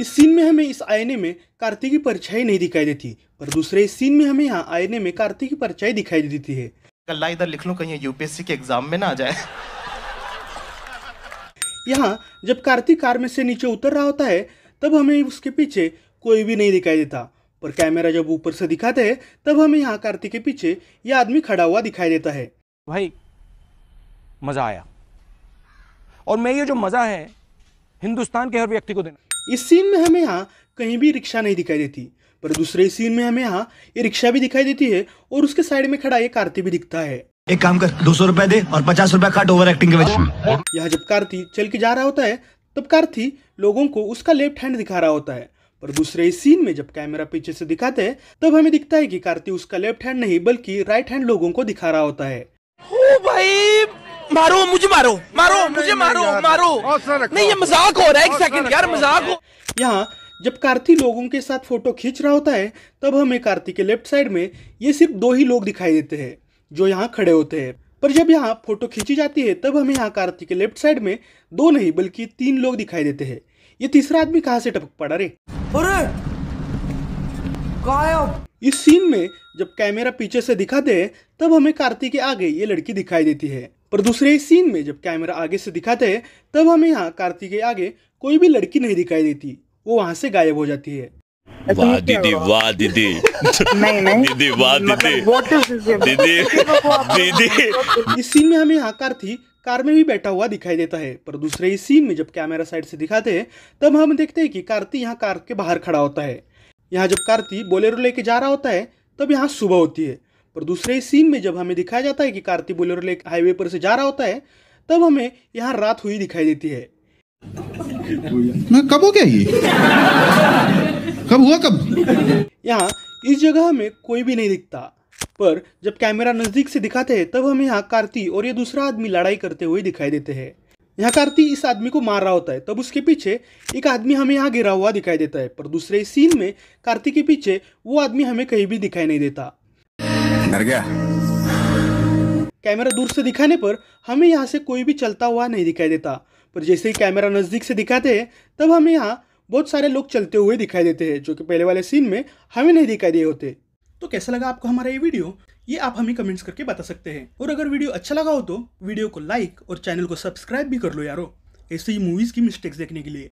इस सीन में हमें इस आईने में कार्तिक की परछाई नहीं दिखाई देती पर दूसरे इस सीन में हमें यहाँ आईने में कार्तिक की परछाई दिखाई देती है कल्ला इधर लिख लो कहीं यूपीएससी के एग्जाम में ना आ जाए यहाँ जब कार्तिक कार में से नीचे उतर रहा होता है तब हमें उसके पीछे कोई भी नहीं दिखाई देता पर कैमरा जब ऊपर से दिखाते हैं तब हमें यहाँ कार्तिक के पीछे ये आदमी खड़ा हुआ दिखाई देता है भाई मज़ा आया और मैं ये जो मज़ा है हिंदुस्तान के हर व्यक्ति को देना इस सीन में हमें यहाँ कहीं भी रिक्शा नहीं दिखाई देती पर दूसरे सीन में हमें यहाँ ये रिक्शा भी दिखाई देती है और उसके साइड में खड़ा ये कार्ती भी दिखता है एक काम कर दो सौ दे और पचास रूपए काट ओवर एक्टिंग के वजह जब कार्ती चल के जा रहा होता है तब कार्ती लोगों को उसका लेफ्ट हैंड दिखा रहा होता है पर दूसरे सीन में जब कैमरा पीछे से दिखाते हैं तब हमें दिखता है कि कार्ती उसका लेफ्ट हैंड नहीं बल्कि राइट हैंड लोगों को दिखा रहा होता है ओ भाई मारो मुझे मारो मारो मुझे मारो मारो नहीं ये मजाक हो रहा है एक सेकंड यार मजाक हो यहाँ जब कार्ती लोगों के साथ फोटो खींच रहा होता है तब हमें कार्ती के लेफ्ट साइड में ये सिर्फ दो ही लोग दिखाई देते हैं जो यहाँ खड़े होते हैं पर जब यहाँ फोटो खींची जाती है तब हमें यहाँ कार्ती के लेफ्ट साइड में दो नहीं बल्कि तीन लोग दिखाई देते हैं ये तीसरा आदमी कहाँ से टपक पड़ा रे इस सीन में जब कैमरा पीछे से दिखाते हैं तब हमें कार्ती के आगे ये लड़की दिखाई देती है पर दूसरे ही सीन में जब कैमरा आगे से दिखाते हैं तब हमें यहाँ कार्तिक के आगे कोई भी लड़की नहीं दिखाई देती वो वहाँ से गायब हो जाती है वाह दीदी वाह दीदी दीदी वाह मतलब दीदी दीदी तो दीदी इस सीन में हमें यहाँ कार्तिक कार में भी बैठा हुआ दिखाई देता है पर दूसरे ही सीन में जब कैमरा साइड से दिखाते हैं तब हम देखते हैं कि कार्ती यहाँ कार के बाहर खड़ा होता है यहाँ जब कार्ती बोलेरो लेके जा रहा होता है तब यहाँ सुबह होती है पर दूसरे ही सीन में जब हमें दिखाया जाता है कि कार्ति बोलेरो लेक हाईवे पर से जा रहा होता है तब हमें यहाँ रात हुई दिखाई देती है ना कब हो गया ये कब हुआ कब यहाँ इस जगह में कोई भी नहीं दिखता पर जब कैमरा नज़दीक से दिखाते हैं तब हमें यहाँ कार्ती और ये दूसरा आदमी लड़ाई करते हुए दिखाई देते हैं यहाँ कार्ती इस आदमी को मार रहा होता है तब उसके पीछे एक आदमी हमें यहाँ गिरा हुआ दिखाई देता है पर दूसरे सीन में कार्ती के पीछे वो आदमी हमें कहीं भी दिखाई नहीं देता डर गया कैमरा दूर से दिखाने पर हमें यहाँ से कोई भी चलता हुआ नहीं दिखाई देता पर जैसे ही कैमरा नज़दीक से दिखाते हैं तब हमें यहाँ बहुत सारे लोग चलते हुए दिखाई देते हैं जो कि पहले वाले सीन में हमें नहीं दिखाई दिए होते तो कैसा लगा आपको हमारा ये वीडियो ये आप हमें कमेंट्स करके बता सकते हैं और अगर वीडियो अच्छा लगा हो तो वीडियो को लाइक और चैनल को सब्सक्राइब भी कर लो यारो ऐसे ही मूवीज़ की मिस्टेक्स देखने के लिए